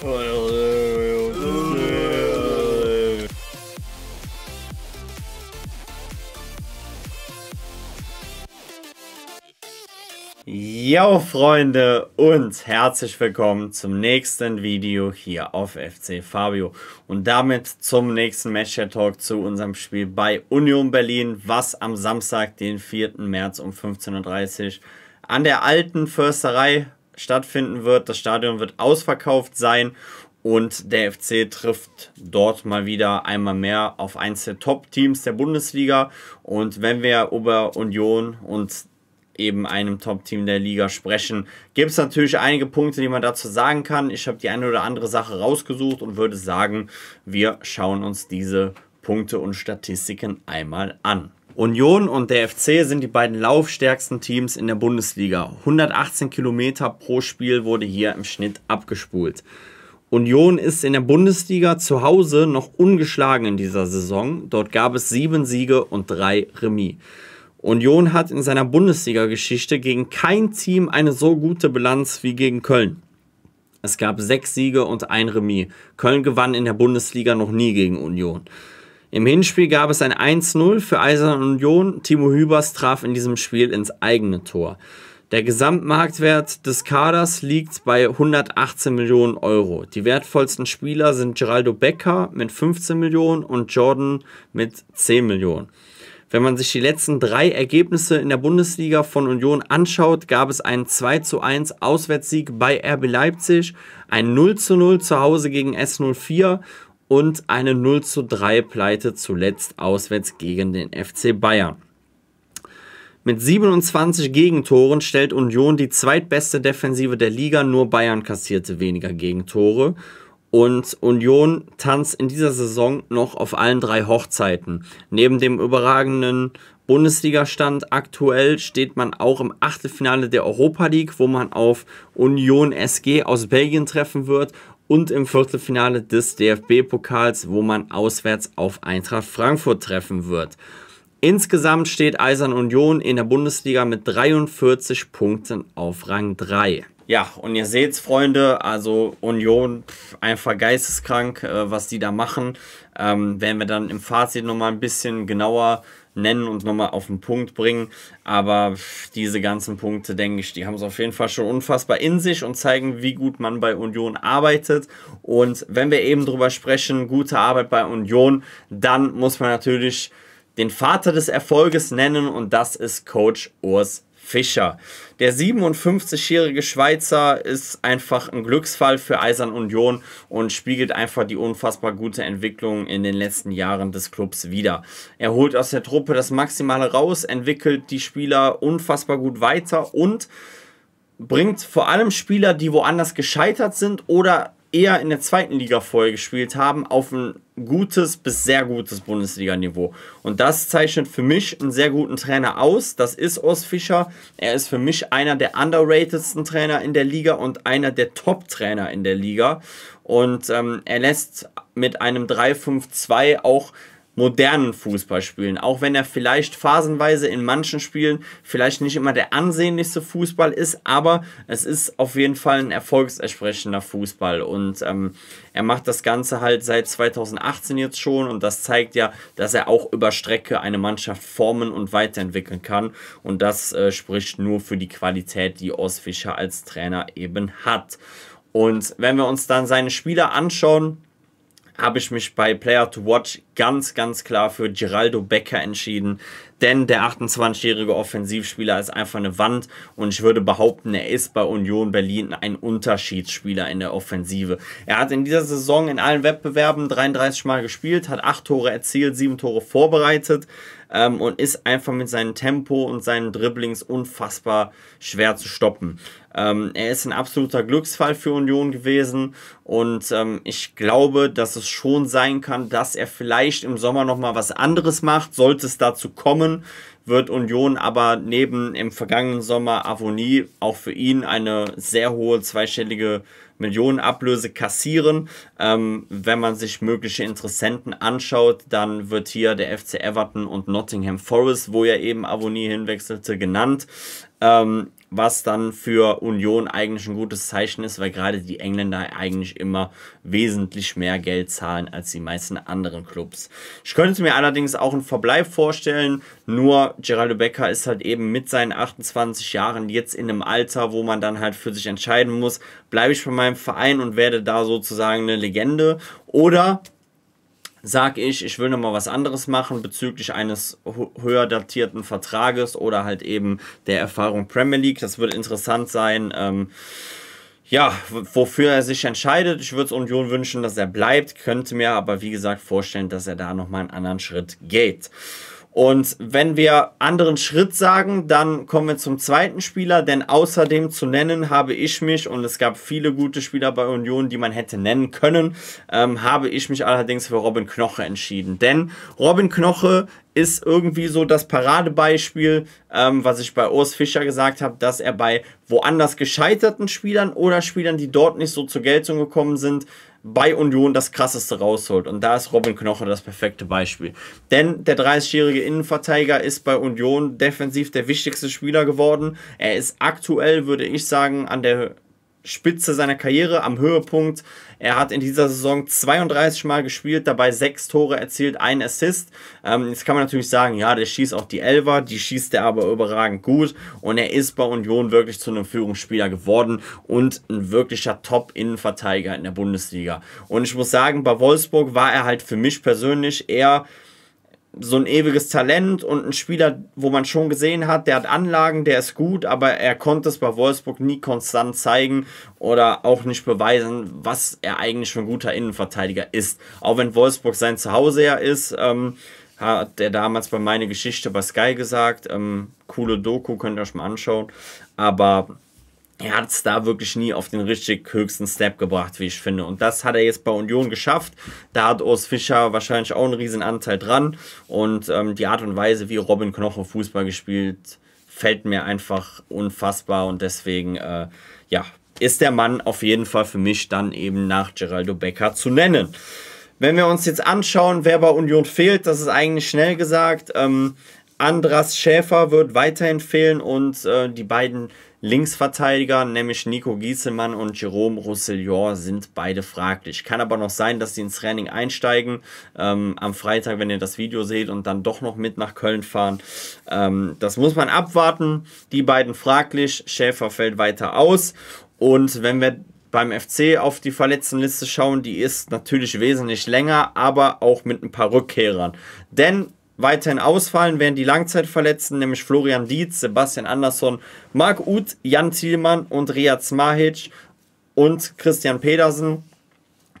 Jo Freunde und herzlich willkommen zum nächsten Video hier auf FC Fabio und damit zum nächsten Matcher Talk zu unserem Spiel bei Union Berlin, was am Samstag, den 4. März um 15.30 Uhr an der alten Försterei stattfinden wird. Das Stadion wird ausverkauft sein und der FC trifft dort mal wieder einmal mehr auf eins der Top-Teams der Bundesliga. Und wenn wir über Union und eben einem Top-Team der Liga sprechen. Gibt es natürlich einige Punkte, die man dazu sagen kann. Ich habe die eine oder andere Sache rausgesucht und würde sagen, wir schauen uns diese Punkte und Statistiken einmal an. Union und der FC sind die beiden laufstärksten Teams in der Bundesliga. 118 Kilometer pro Spiel wurde hier im Schnitt abgespult. Union ist in der Bundesliga zu Hause noch ungeschlagen in dieser Saison. Dort gab es sieben Siege und drei Remis. Union hat in seiner Bundesliga-Geschichte gegen kein Team eine so gute Bilanz wie gegen Köln. Es gab sechs Siege und ein Remis. Köln gewann in der Bundesliga noch nie gegen Union. Im Hinspiel gab es ein 1-0 für Eisern Union. Timo Hübers traf in diesem Spiel ins eigene Tor. Der Gesamtmarktwert des Kaders liegt bei 118 Millionen Euro. Die wertvollsten Spieler sind Geraldo Becker mit 15 Millionen und Jordan mit 10 Millionen. Wenn man sich die letzten drei Ergebnisse in der Bundesliga von Union anschaut, gab es einen 2 zu 1 Auswärtssieg bei RB Leipzig, ein 0 zu 0 zu Hause gegen S04 und eine 0 zu 3 Pleite zuletzt auswärts gegen den FC Bayern. Mit 27 Gegentoren stellt Union die zweitbeste Defensive der Liga, nur Bayern kassierte weniger Gegentore. Und Union tanzt in dieser Saison noch auf allen drei Hochzeiten. Neben dem überragenden Bundesligastand aktuell steht man auch im Achtelfinale der Europa League, wo man auf Union SG aus Belgien treffen wird und im Viertelfinale des DFB-Pokals, wo man auswärts auf Eintracht Frankfurt treffen wird. Insgesamt steht Eisern Union in der Bundesliga mit 43 Punkten auf Rang 3. Ja, und ihr seht's, Freunde, also Union einfach geisteskrank, äh, was die da machen. Ähm, werden wir dann im Fazit nochmal ein bisschen genauer nennen und nochmal auf den Punkt bringen. Aber diese ganzen Punkte, denke ich, die haben es auf jeden Fall schon unfassbar in sich und zeigen, wie gut man bei Union arbeitet. Und wenn wir eben drüber sprechen, gute Arbeit bei Union, dann muss man natürlich den Vater des Erfolges nennen und das ist Coach Urs Fischer. Der 57-jährige Schweizer ist einfach ein Glücksfall für Eisern Union und spiegelt einfach die unfassbar gute Entwicklung in den letzten Jahren des Clubs wider. Er holt aus der Truppe das Maximale raus, entwickelt die Spieler unfassbar gut weiter und bringt vor allem Spieler, die woanders gescheitert sind oder eher in der zweiten Liga vorher gespielt haben, auf ein gutes bis sehr gutes Bundesliga-Niveau. Und das zeichnet für mich einen sehr guten Trainer aus. Das ist Urs Fischer. Er ist für mich einer der underratedsten Trainer in der Liga und einer der Top-Trainer in der Liga. Und ähm, er lässt mit einem 3-5-2 auch modernen Fußball spielen. Auch wenn er vielleicht phasenweise in manchen Spielen vielleicht nicht immer der ansehnlichste Fußball ist, aber es ist auf jeden Fall ein erfolgsersprechender Fußball. Und ähm, er macht das Ganze halt seit 2018 jetzt schon und das zeigt ja, dass er auch über Strecke eine Mannschaft formen und weiterentwickeln kann. Und das äh, spricht nur für die Qualität, die Ost Fischer als Trainer eben hat. Und wenn wir uns dann seine Spieler anschauen, habe ich mich bei Player to Watch ganz, ganz klar für Geraldo Becker entschieden. Denn der 28-jährige Offensivspieler ist einfach eine Wand und ich würde behaupten, er ist bei Union Berlin ein Unterschiedsspieler in der Offensive. Er hat in dieser Saison in allen Wettbewerben 33 Mal gespielt, hat 8 Tore erzielt, 7 Tore vorbereitet ähm, und ist einfach mit seinem Tempo und seinen Dribblings unfassbar schwer zu stoppen. Ähm, er ist ein absoluter Glücksfall für Union gewesen und ähm, ich glaube, dass es schon sein kann, dass er vielleicht im Sommer nochmal was anderes macht. Sollte es dazu kommen, wird Union aber neben im vergangenen Sommer Avonie auch für ihn eine sehr hohe zweistellige Millionenablöse kassieren. Ähm, wenn man sich mögliche Interessenten anschaut, dann wird hier der FC Everton und Nottingham Forest, wo er eben Avonie hinwechselte, genannt. Ähm, was dann für Union eigentlich ein gutes Zeichen ist, weil gerade die Engländer eigentlich immer wesentlich mehr Geld zahlen als die meisten anderen Clubs. Ich könnte mir allerdings auch einen Verbleib vorstellen, nur Geraldo Becker ist halt eben mit seinen 28 Jahren jetzt in einem Alter, wo man dann halt für sich entscheiden muss, bleibe ich bei meinem Verein und werde da sozusagen eine Legende oder sage ich, ich will nochmal was anderes machen bezüglich eines höher datierten Vertrages oder halt eben der Erfahrung Premier League. Das wird interessant sein. Ähm, ja, wofür er sich entscheidet. Ich würde es Union wünschen, dass er bleibt, könnte mir aber wie gesagt vorstellen, dass er da nochmal einen anderen Schritt geht. Und wenn wir anderen Schritt sagen, dann kommen wir zum zweiten Spieler, denn außerdem zu nennen habe ich mich, und es gab viele gute Spieler bei Union, die man hätte nennen können, ähm, habe ich mich allerdings für Robin Knoche entschieden. Denn Robin Knoche ist irgendwie so das Paradebeispiel, ähm, was ich bei Urs Fischer gesagt habe, dass er bei woanders gescheiterten Spielern oder Spielern, die dort nicht so zur Geltung gekommen sind, bei Union das Krasseste rausholt. Und da ist Robin Knoche das perfekte Beispiel. Denn der 30-jährige Innenverteidiger ist bei Union defensiv der wichtigste Spieler geworden. Er ist aktuell, würde ich sagen, an der Spitze seiner Karriere, am Höhepunkt. Er hat in dieser Saison 32 Mal gespielt, dabei sechs Tore erzielt, einen Assist. Ähm, jetzt kann man natürlich sagen, ja, der schießt auch die Elver, die schießt er aber überragend gut und er ist bei Union wirklich zu einem Führungsspieler geworden und ein wirklicher Top-Innenverteidiger in der Bundesliga. Und ich muss sagen, bei Wolfsburg war er halt für mich persönlich eher so ein ewiges Talent und ein Spieler, wo man schon gesehen hat, der hat Anlagen, der ist gut, aber er konnte es bei Wolfsburg nie konstant zeigen oder auch nicht beweisen, was er eigentlich für ein guter Innenverteidiger ist. Auch wenn Wolfsburg sein Zuhause ja ist, ähm, hat er damals bei Meine Geschichte bei Sky gesagt. Ähm, coole Doku, könnt ihr euch mal anschauen. Aber er hat es da wirklich nie auf den richtig höchsten Step gebracht, wie ich finde. Und das hat er jetzt bei Union geschafft. Da hat Urs Fischer wahrscheinlich auch einen riesen Anteil dran. Und ähm, die Art und Weise, wie Robin Knoche Fußball gespielt, fällt mir einfach unfassbar. Und deswegen, äh, ja, ist der Mann auf jeden Fall für mich dann eben nach Geraldo Becker zu nennen. Wenn wir uns jetzt anschauen, wer bei Union fehlt, das ist eigentlich schnell gesagt. Ähm, Andras Schäfer wird weiterhin fehlen und äh, die beiden Linksverteidiger, nämlich Nico Gieselmann und Jerome Roussillon, sind beide fraglich. Kann aber noch sein, dass sie ins Training einsteigen. Ähm, am Freitag, wenn ihr das Video seht und dann doch noch mit nach Köln fahren. Ähm, das muss man abwarten. Die beiden fraglich. Schäfer fällt weiter aus. Und wenn wir beim FC auf die Verletztenliste schauen, die ist natürlich wesentlich länger, aber auch mit ein paar Rückkehrern. Denn weiterhin ausfallen, während die Langzeitverletzten, nämlich Florian Dietz, Sebastian Andersson, Marc Uth, Jan Thielmann und Riaz Mahic und Christian Pedersen.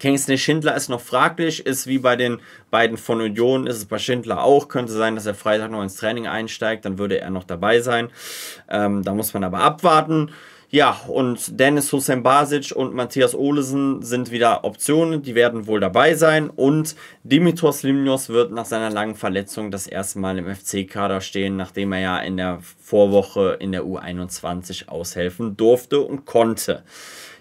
Kingsley Schindler ist noch fraglich, ist wie bei den beiden von Union, ist es bei Schindler auch. Könnte sein, dass er Freitag noch ins Training einsteigt, dann würde er noch dabei sein. Ähm, da muss man aber abwarten. Ja, und Dennis Hussein Basic und Matthias Olesen sind wieder Optionen, die werden wohl dabei sein. Und Dimitros Limnos wird nach seiner langen Verletzung das erste Mal im FC-Kader stehen, nachdem er ja in der Vorwoche in der U21 aushelfen durfte und konnte.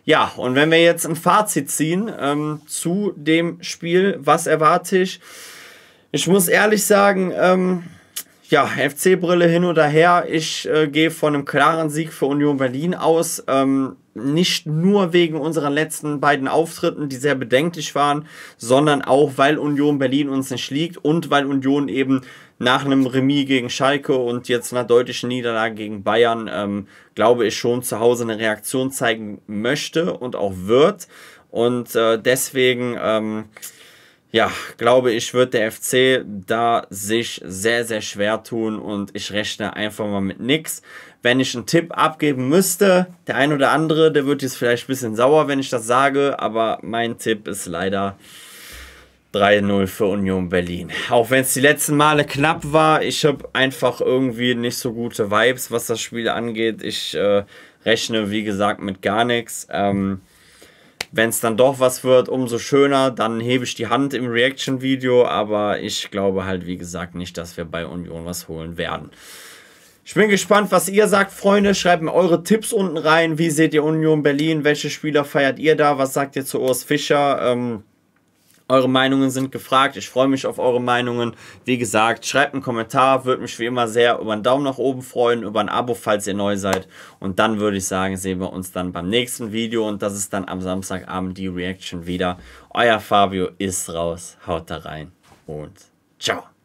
Ja, und wenn wir jetzt ein Fazit ziehen ähm, zu dem Spiel, was erwarte ich? Ich muss ehrlich sagen, ähm, ja, FC-Brille hin oder her. Ich äh, gehe von einem klaren Sieg für Union Berlin aus. Ähm, nicht nur wegen unseren letzten beiden Auftritten, die sehr bedenklich waren, sondern auch, weil Union Berlin uns nicht liegt und weil Union eben nach einem Remis gegen Schalke und jetzt einer deutlichen Niederlage gegen Bayern, ähm, glaube ich, schon zu Hause eine Reaktion zeigen möchte und auch wird. Und äh, deswegen... Ähm, ja, glaube ich, wird der FC da sich sehr, sehr schwer tun und ich rechne einfach mal mit nichts. Wenn ich einen Tipp abgeben müsste, der ein oder andere, der wird jetzt vielleicht ein bisschen sauer, wenn ich das sage, aber mein Tipp ist leider 3-0 für Union Berlin. Auch wenn es die letzten Male knapp war, ich habe einfach irgendwie nicht so gute Vibes, was das Spiel angeht. Ich äh, rechne, wie gesagt, mit gar nichts. Ähm, wenn es dann doch was wird, umso schöner, dann hebe ich die Hand im Reaction-Video, aber ich glaube halt, wie gesagt, nicht, dass wir bei Union was holen werden. Ich bin gespannt, was ihr sagt, Freunde. Schreibt mir eure Tipps unten rein. Wie seht ihr Union Berlin? Welche Spieler feiert ihr da? Was sagt ihr zu Urs Fischer? Ähm, eure Meinungen sind gefragt. Ich freue mich auf eure Meinungen. Wie gesagt, schreibt einen Kommentar. Würde mich wie immer sehr über einen Daumen nach oben freuen, über ein Abo, falls ihr neu seid. Und dann würde ich sagen, sehen wir uns dann beim nächsten Video. Und das ist dann am Samstagabend die Reaction wieder. Euer Fabio ist raus. Haut da rein und ciao.